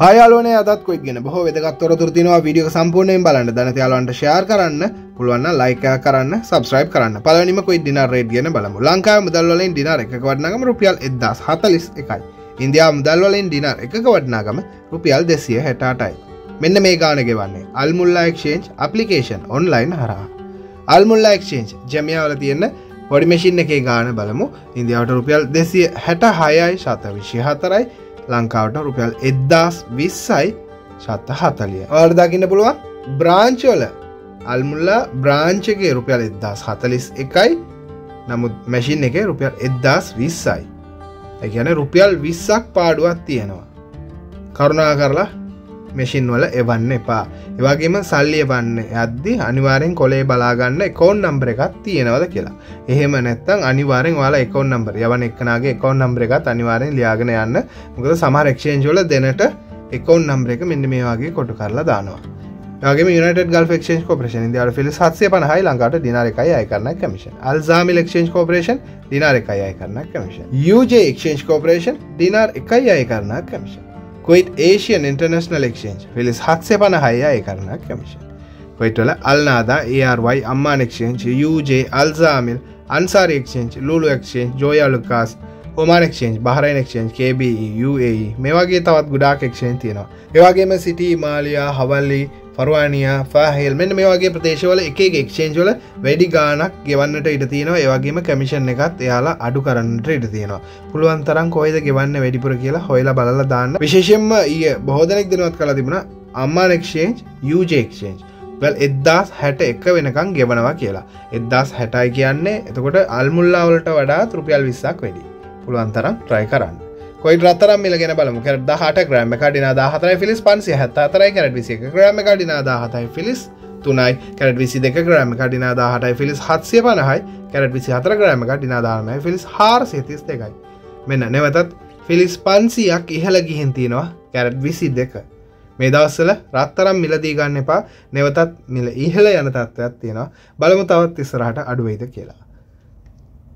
හයාලන අතත්කොත් ගෙන බොහෝ වෙදගත්තොරතුර තිනවා විඩියෝ සම්පූර්ණයෙන් බලන්න ධනතියාලන්ට ශයාර් කරන්න පුළුවන්න ලයික කරන්න සබස්්‍රයිප කරන්න පලනිමකොයි ඩිනරේඩ් ගෙන බලමු ලංකා මුදල්වලින් ඩිනර එක වඩනගම රුපියල් එදස් හතලිස් එකයි ඉන්දයා මුදල්වලින් ඩිනර් එක වඩනාගම රුපියල් දෙසිය හැටාටයි මෙන්න මේ ගානගෙවන්නේ අල්මුල්ලාක්ෂේන්් අපපලිකේෂන් ඔන්ලයින් හරහා අල්මුල්ලාක්ෂේන්් ජමියාවල තියෙන්න්න පොඩිමශින් එකේ ගාන බලමු ඉන්දියාවට රුපියල් දෙසිය හැට හයයි ශත විශ්‍ය හතරයි ලංකාවට රුපියල් එද්දස් විස්සයි ශත්ත හතලිය ඔට දකින්න පුළුවන් බ්‍රාංචෝල අල්මුල්ලා බ්‍රාංචගේ රුපියල් එද්දස් හතලිස් එකයි නමුත් මැසින් එක රුපියල් එද්දස් විස්සයි එකැන රුපියල් විස්සක් පාඩුවක් තියෙනවා කරුණා කරලා මෙසින් වල එවන්න එපා එවගේම සල්ලිය වන්න ඇද්දි අනිවාරෙන් කොලේ බලාගන්න එකෝන් නම්බර එකත් තියෙනවද කියලා එහෙම නැත්තං අනිවාරෙන් වාලා එකෝන් නම්බර යවන එක්නගේ එකෝන් නම්බර එකත් අනිවාරෙන් ලියාගෙන යන්න මොකද සමරක්ෂේන්ජෝල දෙනට එකෝන් නම්බර එක මෙන්න මේ වගේ කොටු කරලා දානවා ගේ ට ගල් ක්ෂන් කෝපරේෂන් දයාල පිළ සත්සය පහයි ලංකාට දිනාර එකයි අය කරන කමිෂන් අල්සාමි ක්ෂන් කෝපරේෂන් දිනාර එකයි අය කරන කමිෂන් යජ ක්ෂන් කෝපරේෂන් දිනාර එකයි අය කරන commission Kuwait Asian International exchange පිලිස් හක්සේ පණහය ඒකරණ කමිෂන් කොයිටොල අල්නාදා ඒRY අම්මාන් එක්ෂේන්ච් යජ අල්සාමිල් අන්සාර exchange Lulu exchange Joyalukkas Oman exchange Bahrain exchange KBUAE මේ වගේ තවත් ගුඩාක් එක්ෂේන් තියෙනවා ඒවාගේම සිටි මාලයා හවල්ලි ෆරවානියා ෆාහෙල්මෙන් මේ වගේ ප්‍රදේශවල එක එක්ෂේන්ජල වැඩි ගානක් ගෙවන්නට ඉට තියෙනවා ඒවගේම කමිෂන් එකත් එයාලා අඩු කරන්නට ඉට තියෙනවා පුළුවන් තරම් කොයිද ගෙවන්න වැඩිපුර කියලා හොයලා බලල දාන්න විශේෂෙන්ම ඒ බොහෝදනෙක් දෙනවත් කලා තිබුණ අම්මානෙක්ෂේන්ජ් යජක්ෂේන්ජ් වල් එද්දාස් හැට එක වෙනකං ගෙවනවා කියලා එද්දාස් හැටයි කියන්නේ එතකොට අල්මුල්ලාවලට වඩා තෘපියල් විස්සක් වැඩි පුළුවන්තරම් ට්‍රයි කරන්න කොයි රත්තරම් මිල ගෙන බලමු කර දහට ග්‍රම කඩින දාහතරයි ෆිලිස් පන්සි හැත්ත අතරයි කැට විසි ග්‍රම කඩින දාහතයි ෆිලිස් තුනයි කැට විසි දෙක ග්‍රම කඩින දාහටයි ෆිලිස් හත්සය පනහයි කැට විසි හතර ග්‍රම කඩින දානයි ෆිලිස් හාර සිතිස් දෙකයි මෙන්න නැවතත් ෆිලිස් පන්සියක් ඉහළ ගිහින්තිනවා කැරට් විසි දෙක මේ දවස්සල රත්තරම් මිලදී ගන්න එපා නැවතත් මිල ඉහළ යන තත්ත්වයක් තියෙනවා බලමු තවත් ඉස්සරහට අඩුවයිද කියලා.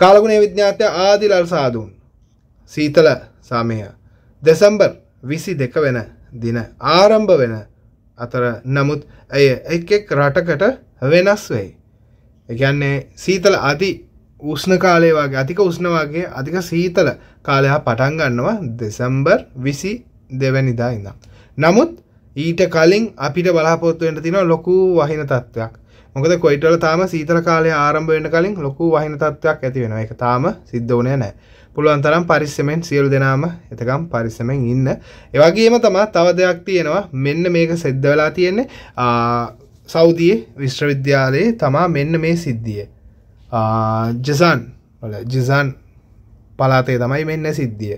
කාලගුණේ විද්‍යාත්‍ය ආදිලල් සාදුන් සීතල සාමය දෙසම්බර් විසි දෙක වෙන දින ආරම්භ වෙන අතර නමුත් ඇය එක් එක් රටකට වෙනස් වෙයි. එකන්නේ සීතල අති උෂ්ණ කාලය වගේ අතික උෂ්ණ වගේ අධික සීතල කාලයා පටන් ගන්නවා දෙසම්බර් විසි දෙවැනිදා ඉඳම්. නමුත් ඊට කලින් අපිට බලාපොත්තු වෙන්න තියෙන ලොකු වහින තත්ත්වයක්. මොකද කොයිටවල තාම සීතල කාලය ආරම්භ වෙන්න කලින් ලොකු වහින තත්ත්වයක් ඇති වෙනවා. ඒක තාම සිද්ධ වුණේ නැහැ. පුළුවන් තරම් පරිස්සමෙන් සියලු දෙනාම එතකම් පරිස්සමෙන් ඉන්න. ඒ වගේම තමයි තව දෙයක් තියෙනවා. මෙන්න මේක සිද්ධ වෙලා තියෙන්නේ සෞදියේ විශ්වවිද්‍යාලයේ තමා මෙන්න මේ සිද්ධිය. ජසන් වල ජසන් පලාතේ තමයි මෙන්න සිද්ධිය.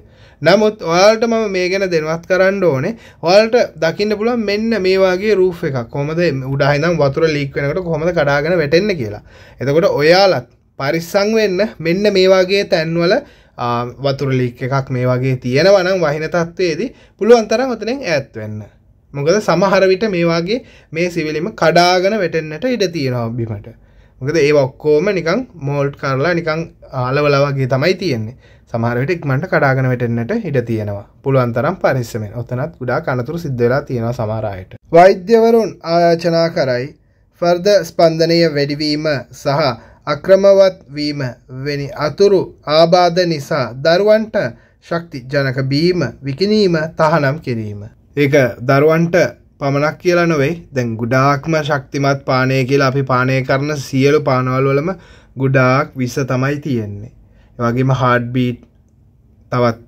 නමුත් ඔයාලට මම මේ ගැන දෙනවත් කරන්න ඕනේ. ඔයාලට දකින්න පුළුවන් මෙන්න මේ වගේ රූෆ් එකක්. කොහමද උඩ හින්දා වතුර ලීක් වෙනකොට කොහමද කඩාගෙන වැටෙන්නේ කියලා. එතකොට ඔයාලත් පරිස්සම් වෙන්න මෙන්න මේ වගේ තැන්වල වතුර ලික් එකක් මේ වගේ තියෙනවනම් වහින තත්ත්වයේදී පුළුවන් තරම් ඔතනින් ඈත් වෙන්න. මොකද සමහර විට මේ වගේ මේ සිවිලිම කඩාගෙන වැටෙන්නට ඉඩ තියෙනවා බිමට. මොකද ඒ ඔක්කොම නිකන් මෝල්ට් කරලා නිකන් අලවලා වගේ තමයි තියෙන්නේ. සමහර විට ඉක්මනට කඩාගෙන වැටෙන්නට ඉඩ තියෙනවා. පුළුවන් තරම් පරිස්සමෙන්. ඔතනත් ගොඩාක් අනතුරු සිද්ධ වෙලා තියෙනවා සමහර අයට. වෛද්‍යවරුන් ආයාචනා කරයි ෆර්ද ස්පන්දනය වැඩිවීම සහ අක්‍රමවත් වීම වැනි අතුරු ආබාධ නිසා දරුවන්ට ශක්ති ජනක බීම විකිනීම තහනම් කිරීම. ඒක දරුවන්ට පමණක් කියලා නොවෙයි දැන් ගුඩාක්ම ශක්තිමත් පානය කියලා අපි පානය කරන සියලු පානවල්වලම ගුඩාක් විස තමයි තියෙන්නේ. වගේම හාඩ් බීට් තවත්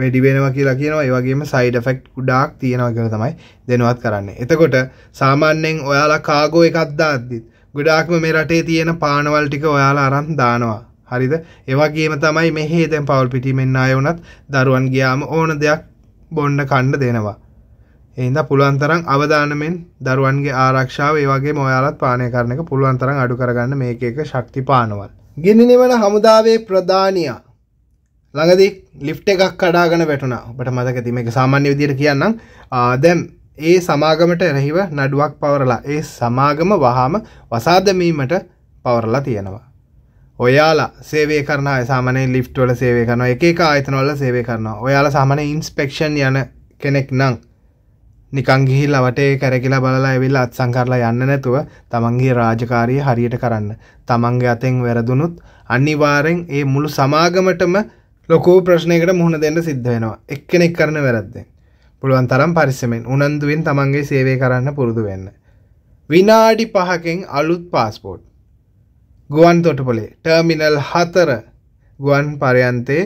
වැඩි වෙනවා කියලා කියනවා ඒ වගේම සයිඩ් එෆෙක්ට් ගොඩාක් තියෙනවා කියලා තමයි දෙනවත් කරන්නේ. එතකොට සාමාන්‍යයෙන් ඔයාලා කාගෝ එකක් දාද්දිත් ගොඩාක්ම මේ රටේ තියෙන පානවල් ටික ඔයාලා අරන් දානවා. හරිද? ඒ වගේම තමයි මෙහි දැන් පවුල් පිටීමෙන් ආයෙ වුණත් දරුවන් ගියාම ඕන දෙයක් බොන්න කන්න දෙනවා. ඒ හින්දා පුළුවන් තරම් අවදානමෙන් දරුවන්ගේ ආරක්ෂාව ඒ වගේම ඔයාලත් පානය කරන එක පුළුවන් තරම් අඩු කරගන්න මේකේක ශක්ති පානවල්. ගිනිනිවන හමුදාවේ ප්‍රධානියා ළඟදී ලිෆ්ට් එකක් කඩාගෙන වැටුණා. ඔබට මතකද මේක සාමාන්‍ය විදිහට කියන්නම්. දැන් ඒ සමාගමට එරහිව නඩුවක් පවරලා ඒ සමාගම වහාම වසාදමීමට පවරලා තියෙනවා. ඔයාලා සේවය කරන සාමනය ලිප්ටවල සේවය කරන එක එක ආයතනවල සේවය කරනවා ඔයාලා සාමන ඉන්ස්පෙක්ෂන් යන කෙනෙක් නං නිකංගිහිල් අවටේ කැරකිලා බලලා ඇවිල්ලා අත් සංකරලා යන්න නැතුව තමන්ගේ රාජකාරී හරියට කරන්න. තමන්ගේ අතෙන් වැරදුනුත් අනිවාරෙන් ඒ මුළු සමාගමටම ලොකෝ ප්‍රශ්නයකට මුහුණ දෙන්න සිද්ධ වෙනවා. එක්කෙනෙක් කරන වැරද්දෙන්. පුළුවන් තරම් පරිස්සමෙන් උනන්දුවෙන් තමන්ගේ සේවය කරන්න පුරුදු වෙන්න. විනාඩි පහකෙන් අලුත් පාස්පෝට්. ගුවන් තොටපොලේ ටර්මිනල් හතර ගුවන් පරයන්තේ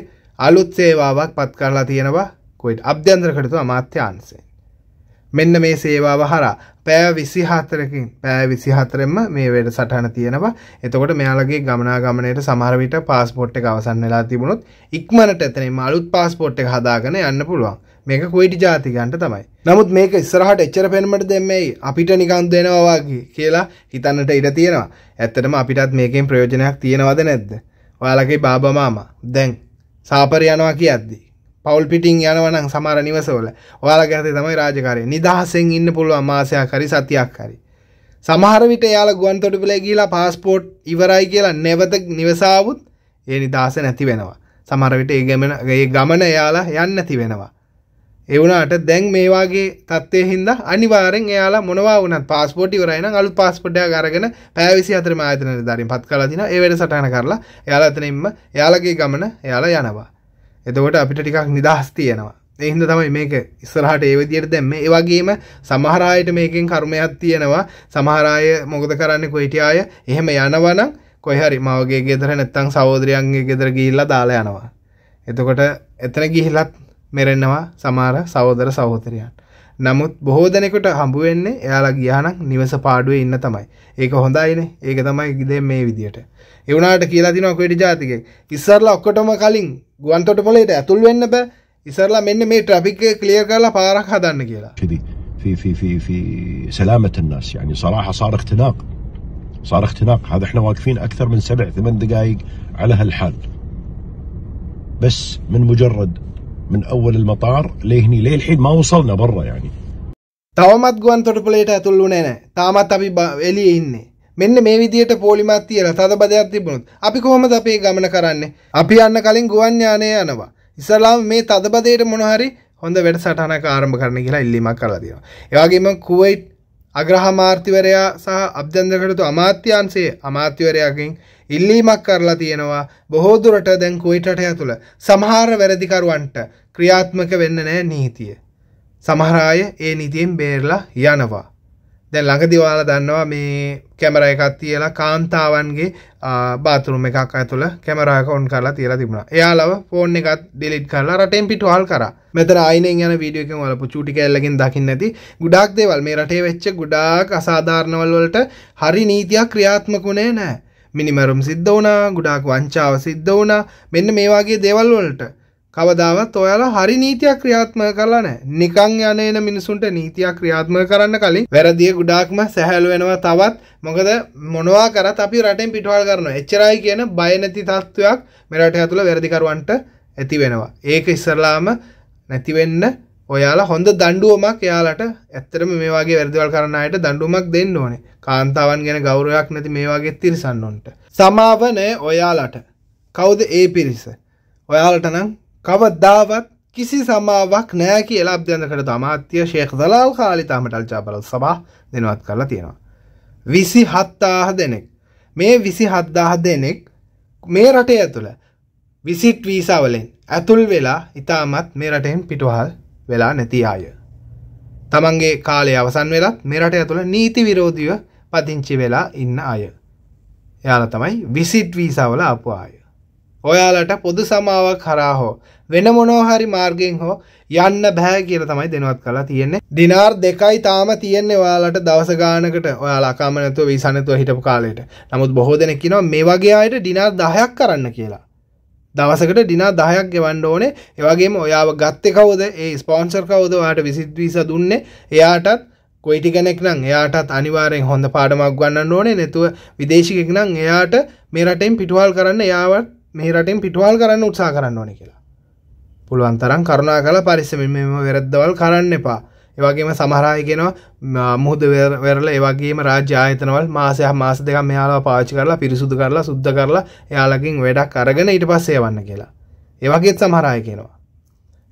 අලුත් සේවාවක් පත් කරලා තියෙනවා කොයිට අභ්‍යන්ද්‍රකටතු අමාත්‍යන්සේ. මෙන්න මේ සේවාව හරා පෑ විසි හතරකින් පෑ විසි හතරෙන්ම මේ වැඩ සටහන තියෙනවා එතකොට මෙයාලගේ ගමනාගමනයට සමහරවිට පාස්පෝට් එක අවසන් වෙලා තිබුණොත් ඉක්මනට එතනෙම අලුත් පාස්පෝට් එක හදාගෙන යන්න පුළුවන් මේක කොයිටි ජාතිකන්ට තමයි. නමුත් මේක ඉස්සරහට එච්චර පෙන්මට දෙමෙයි අපිට නිකන් දෙනවා වගේ කියලා හිතන්නට ඉඩ තියෙනවා. ඇත්තටම අපිටත් මේකෙන් ප්‍රයෝජනයක් තියෙනවද නැද්ද? ඔයාලගේ බාබා මාමා දැන් සාපර යනවා කියද්දි පවුල් පිටින් යනවා නම් සමහර නිවසවල ඔයාලගේ අතේ තමයි රාජකාරිය. නිදහසෙන් ඉන්න පුළුවන් මාසයක් හරි සතියක් හරි. සමහර විට එයාලා ගුවන්තොටුපළේ ගිහිලා પાස්පෝර්ට් ඉවරයි කියලා නැවත නිවසාවුත් ඒ නිදහස නැති වෙනවා. සමහර විට ඒ ගමන ඒ ගමන එයාලා යන්න නැති වෙනවා. එවුණට දැන් මේවාගේ තත්වය හින්ද අනිවාරෙන් එයාලා මොනවා වනත් පස්පෝටි වරයින අලු පස්පොට්ය අරගෙන පැවිසි අතර මාතන දරින් පත් කලදින ඒවට සටන කරලා එයාලතනෙම එයාලගේ ගමන එයාලා යනවා. එතකොට අපිට ටිකක් නිදහස් තියෙනවා. එහින්ද තමයි මේක ඉස්සරහට ඒ විදියට දැම්ම ඒවගේම සමහරායට මේකෙන් කර්මයක් තියෙනවා සමහරාය මොකද කරන්න කොයිටියාය එහෙම යනවනම් කොයිහරි මවගේ ගෙදර නැත්තං සහෝදරයන්ගේ ගෙදර ගිහිල්ලා දාලා යනවා. එතකොට එතන ගිහිලත් මෙරෙන්නවා සමහර සහෝදර සහෝදරයන්. නමුත් බොහෝ දෙනෙකුට හම්බ වෙන්නේ එයාලා ගියානම් නිවස පාඩුවේ ඉන්න තමයි. ඒක හොඳයිනේ. ඒක තමයි ඉතින් මේ විදියට. ඒ වුණාට කියලා දිනවා කොහෙට ජාතිකෙක්. ඉස්සරලා ඔක්කොටම කලින් ගුවන් තොටුපළේට ඇතුල් වෙන්න බෑ. ඉස්සරලා මෙන්න මේ ට්‍රැෆික් එක ක්ලියර් කරලා පාරක් හදන්න කියලා. في في في في سلامة الناس يعني صراحة صار اختناق صار اختناق هذا احنا واقفين أكثر من سبع ثمان دقائق على هالحال بس من مجرد من اول المطار لهني ليه الحين ما وصلنا برا يعني තවමත් ගුවන් තොටපලට ඇතුල්ලුනේ නෑ තාමත් අපි එලිය ඉන්නේ මෙන්න මේ විදියට පොලිමත් තියලා තද බදයක් තිබුණොත් අපි කොහොමද අපේ ගමන කරන්නේ අපි යන්න කලින් ගුවන් යානය යනවා ඉස්සලාම මේ තදබදයට මොනහරි හොඳ වැඩ සටහනක ආරම්භ කරන කියලා ඉල්ලීමක් කරලා තියෙනවා ඒ වගේම කුවයිට් අග්‍රහමාර්තිවරයා සහ අභ්‍යන්දරකටතු අමාත්‍යන්සේ අමාත්‍යවරයාගෙන් ඉල්ලීමක් කරලා තියෙනවා බොහෝදුරට දැන් කුයිටටය තුළ සමහර වැරදිකරුවන්ට ක්‍රියාත්මක වෙන්න නෑ නීතිය. සමහරාය ඒ නිතියෙන් බේරලා යනවා. දැ ළඟදිවාල දන්නවා මේ කැමර එකත් තියලා කාන්තාවන්ගේ බාතුරුම එකක් ඇතුළ කැමරාකවුන් කරලා තියලා තිබුණා එයාලව ෆෝන් එකත් ඩිලිට් කරලා රටෙන් පිටවල් කර මෙතර අයිනෙන් යන වීඩියෝ එකෙන් වලපු චූටි කැල්ලකින් දකින්න ඇති ගොඩාක් දේවල් මේ රටේ වෙච්ච ගොඩාක් අසාධාරණවල් වලට හරි නීතියක් ක්‍රියාත්මක උනේ නැහැ මිනිමරුම් සිද්ධ වුණා ගොඩාක් වංචාව සිද්ධ වුණා මෙන්න මේ වගේ දේවල් වලට කවදාවත් ඔයාලා හරි නීතියක් ක්‍රියාත්මක කරලා නැහැ. නිකන් යන එන මිනිසුන්ට නීතියක් ක්‍රියාත්මක කරන්න කලින් වැරදිය ගොඩාක්ම සැහැල්ලු වෙනවා තවත්. මොකද මොනවා කරත් අපි රටෙන් පිටවල් කරනවා. එච්චරයි කියන බය නැති තත්වයක් මේ රටේ ඇතුළ වැරදිකරුවන්ට ඇති වෙනවා. ඒක ඉස්සරලාම නැති වෙන්න ඔයාලා හොඳ දඬුවමක් එයාලට ඇත්තටම මේ වගේ වැරදිවල් කරන අයට දඬුවමක් දෙන්න ඕනේ. කාන්තාවන් ගැන ගෞරවයක් නැති මේ වගේ තිරසන්නොන්ට. සමාව නැහැ ඔයාලට. කවුද ඒ පිරිස? ඔයාලට නම් කවදදාවත් කිසි සමාවක් නෑ කියලා අධ්‍යන්දකට අමාත්‍ය ශේක් දලාල් කාලි තාමටල් චාපරල් සබා දෙනවත් කරලා තියෙනවා. විසි හත්තාහ දෙනෙක් මේ විසි හත්දාහ දෙනෙක් මේ රටේ ඇතුළ විසිට් වීසාවලෙන් ඇතුල් වෙලා ඉතාමත් මේ රටෙන් පිටුහල් වෙලා නැති අය. තමන්ගේ කාලය අවසන් වෙලත් මේ රට ඇතුළ නීති විරෝධිව පදිංචි වෙලා ඉන්න අය. එයාල තමයි විසිට් වීසාවල අපපු අය. ඔයාලට පොදු සමාවක් හරා හෝ වෙන මොනෝහරි මාර්ගෙන් හෝ යන්න බෑ කියල තමයි දෙනවත් කලා තියෙන්නේ දිනාර් දෙකයි තාම තියෙන්නේ ඔයාලට දවස ගානකට ඔයාලා අකාමනතුව විසනතුව හිටපු කාලයට නමුත් බොහෝ දෙනෙක් කියනවා මේ වගේ අයට දිනාර් දහයක් කරන්න කියලා දවසකට දිනා දහයක් ගෙවන්න ඕනේ ඒවගේම ඔයාව ගත්තේ කවුද ඒ ස්පොන්සර් කවුද ඔයාට විසිද්වීස දුන්නේ එයාටත් කොයිටි කෙනෙක් නම් එයාටත් අනිවාරයෙන් හොඳ පාඩමක් ගන්න ඕනේ නැතුව විදේශිකෙක් නම් එයාට මේ රටෙන් පිටුවල් කරන්න එයාවත් මේ රටෙන් පිටවල් කරන්න උත්සා කරන්න ඕන කියලා පුළුවන් තරම් කරුණා කළ පරිස්සමින් මෙම වෙරද්දවල් කරන්න එපා ඒවගේම සමහරයගෙන මුහද වෙරල ඒවගේම රාජ්‍යායතනවල් මාසය මාස දෙක මෙයාලා පාචි කරලා පිරිසුදු කරලා සුද්ධ කරලා එයාලකින් වැඩක් අරගෙන ඊට පස්සේ වන්න කියලා ඒවගේත් සමහරය කියෙනවා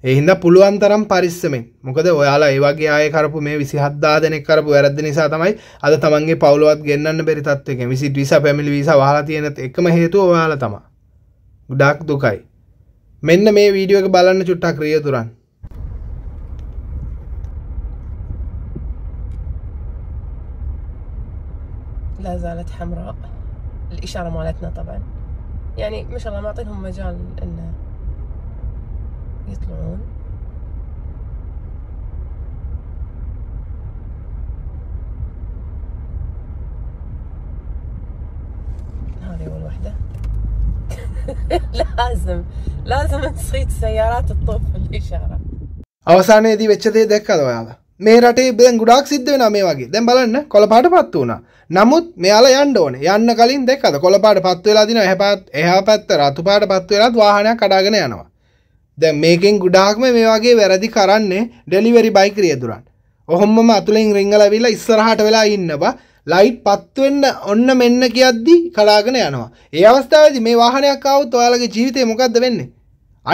එහින්ද පුළුවන් තරම් පරිස්සමෙන් මොකද ඔයාලා ඒවගේ ආය කරපු මේ විසිහද්දා දෙනෙක් කරපු වැරද්ද නිසා තමයි අද තමන්ගේ පවුලුවත් ගෙන්න්න බැරි තත්වක විසි විස පැමිලි විස වාලා තියෙනත් එකම හේතු ඔයාලා තමා ගොඩක් දුකයි. මෙන්න මේ වීඩියෝ එක බලන්න චුට්ටක් රියදුරන්. لا زالت حمراء الإشارة مالتنا طبعا يعني ما شاء الله ما أعطيهم مجال إنه يطلعون ලාසම් ලාසම ස්්‍රීත් සයාරාත තෝපල ශාර අවසානයේදී වෙච්චදේ දැක්කද ඔයාලා මේ රටේ බෙන් ගුඩක් සිද්ධ වෙන මේ වගේ දැන් බලන්න කොළපාට පත් වුණා. නමුත් මෙයාලා යන්න ඕනේ. යන්න කලින් දැක්කද කොළපාට පත් වෙලා දින එහා පැත්ත රතු පාට පත් වෙලාත් වාහනයක් කඩාගෙන යනවා. දැන් මේකෙන් ගුඩාක්ම මේ වගේ වැරදි කරන්නේ ඩෙලිවරි බයික රියදුරන්. ඔහොම්ම අතුලින් රිංගල විලා ඉස්සරහට වෙලා ඉන්නවා. ලයිට් පත් වෙන්න ඔන්න මෙන්න කියද්දි කලාගෙන යනවා. ඒ අවස්ථාවේදී මේ වාහනයක් ආවොත් ඔයාලගේ ජීවිතේ මොකද්ද වෙන්නේ?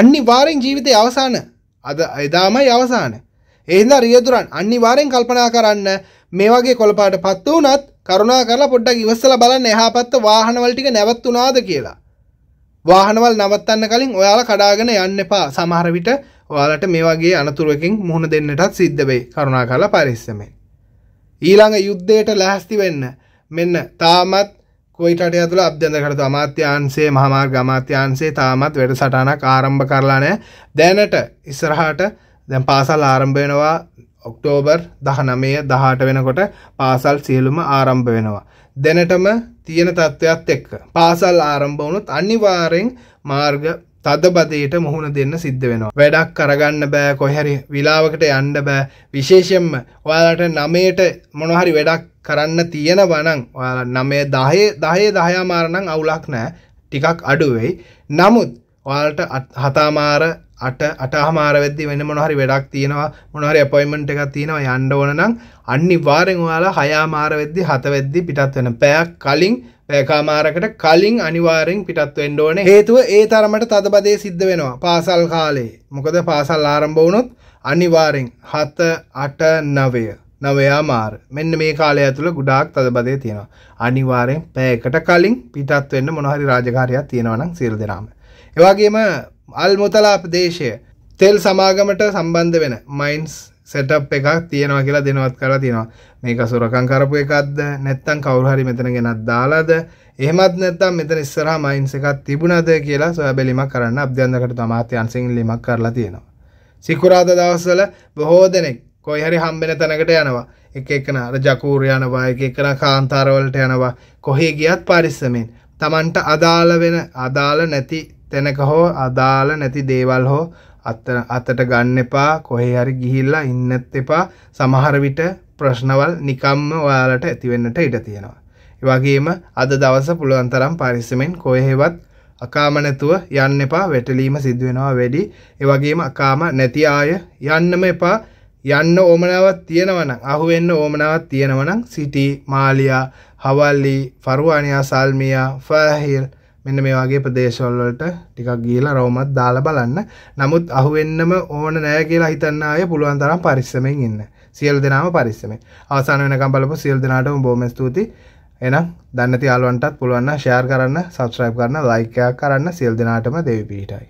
අනිවාර්යෙන් ජීවිතේ අවසාන. අද එදාමයි අවසාන. ඒ හින්දා රියදුරන් අනිවාර්යෙන් කල්පනා කරන්න මේ වගේ කොළපාටපත් වුණත් කරුණා කරලා පොඩ්ඩක් ඉවසලා බලන්න එහා පැත්ත වාහනවල ටික නැවතුණාද කියලා. වාහනවල් නවත්තන්න කලින් ඔයාලා කඩාගෙන යන්න එපා. සමහර විට ඔයාලට මේ වගේ අනතුරුවකින් මුහුණ දෙන්නටත් සිද්ධ වෙයි. කරුණාකරලා පරිස්සමෙන්. ඊළඟ යුද්ධයට ලැහැස්ති වෙන්න මෙන්න තාමත් කොයිටට ඇතුළ අධ්‍යන්දකරතු අමාත්‍යන්සේ මහමාර්ග අමාත්‍යන්සේ තාමත් වැඩසටනක් ආරම්භ කරලානෑ දැනට ඉස්සරහාට දැන් පාසල් ආරම්භයෙනවා ඔක්ටෝබර් දහනමය දහට වෙනකොට පාසල් සියලුම ආරම්භ වෙනවා. දැනටම තියෙන තත්ත්වයක් එක්ක. පාසල් ආරම්භ වුණොත් අනිවාරෙන් මාර්ග තදබදයට මුහුණ දෙන්න සිද්ධ වෙනවා. වැඩක් කරගන්න බෑ කොහැරි විලාවකට යන්න බෑ. විශේෂයෙන්ම ඔයාලට නමයට මොනහරි වැඩක් කරන්න තියෙන වනං ඔයාලා නමේ දහයේ දහයේ දහයාමාරණං අවුලක් නෑ ටිකක් අඩුවෙයි. නමුත් ඔයාලට හතාමාර අට අටහමාර වෙද්දි වෙන මොනහරි වැඩක් තියෙනවා මොනහරි අපොයින්ට් එකක් තියෙනවා යන්න ඕන නම් අනිවාර්යෙන් ඔයාලා හයාමාර වෙද්දි හත වෙද්දි පිටත් වෙන පැයක් කලින් පැයකාමාරකට කලින් අනිවාරෙන් පිටත් වෙන්න ඕනේ හේතුව ඒ තරමට තදබදේ සිද්ධ වෙනවා පාසල් කාලේ මොකද පාසල් ආරම්භ වුණොත් අනිවාරෙන් හත අට නවය නවයා මාර මෙන්න මේ කාලය ඇතුළ ගොඩාක් තදබදය තියෙනවා අනිවාරයෙන් පෑකට කලින් පිටත් වෙන්න මොනහරි රාජකාරයක් තියෙනවා නම් සියලු දෙනාම එවාගේම අල්මුතලා ප්‍රදේශය තෙල් සමාගමට සම්බන්ධ වෙන මයින්ස් සෙටප් එකක් තියෙනවා කියලා දෙනවත් කරලා තියෙනවා මේක සුරකම් කරපු එකක්ද නැත්නම් කවුරු හරි මෙතන ගෙනත් දාලාද එහෙමත් නැත්නම් මෙතන ඉස්සරහා මයින්ස් එකක් තිබුණාද කියලා සොයාබැලීමක් කරන්න අභ්‍යන්තර අමාත්‍යාංශයෙන් ඉල්ලීමක් කරලා තියෙනවා සිකුරාද දවස්වල බොහෝ දෙනෙක් කොයි හරි හම්බෙන තැනකට යනවා එක එකන අර ජකූර යනවා එක එකන කාන්තාරවලට යනවා කොහේ ගියත් පරිස්සමෙන් Tamanට අදාළ වෙන අදාළ නැති තැනක හෝ අදාළ නැති දේවල් හෝ අතට ගන්න එපා කොහේ හරි ගිහිල්ලා ඉන්නත් එපා සමහර විට ප්‍රශ්නවල් නිකම්ම ඔයාලට ඇතිවෙන්නට ඉඩ තියෙනවා. ඒ වගේම අද දවස පුළුවන් තරම් පරිස්සමෙන් කොහෙවත් අකාම නැතුව යන්න එපා වැටලීම සිදු වෙනවා වැඩි. ඒ වගේම අකාම නැති ආය යන්නම එපා. යන්න ඕමනාවක් තියෙනවා නම් අහු වෙන්න ඕමනාවක් තියෙනවා නම් සිටි මාලියා, හවල්ලි, ෆරුවානියා, සල්මියා, ෆාහිර් මෙන්න මේ වගේ ප්‍රදේශවලට ටිකක් ගිහිලා රවුමත් දාලා බලන්න. නමුත් අහුවෙන්නම ඕන නෑ කියලා හිතන්න ආයේ පුළුවන් තරම් පරිස්සමෙන් ඉන්න. සියලු දෙනාම පරිස්සමෙන්. අවසාන වෙනකම් බලපුව සියලු දෙනාටම බොහොම ස්තුතියි. එනම් දන්න තියාලුවන්ටත් පුළුවන් ෂෙයාර් කරන්න, subscribe කරන්න, like එකක් කරන්න සියලු දෙනාටම දෙවි පිහිටයි.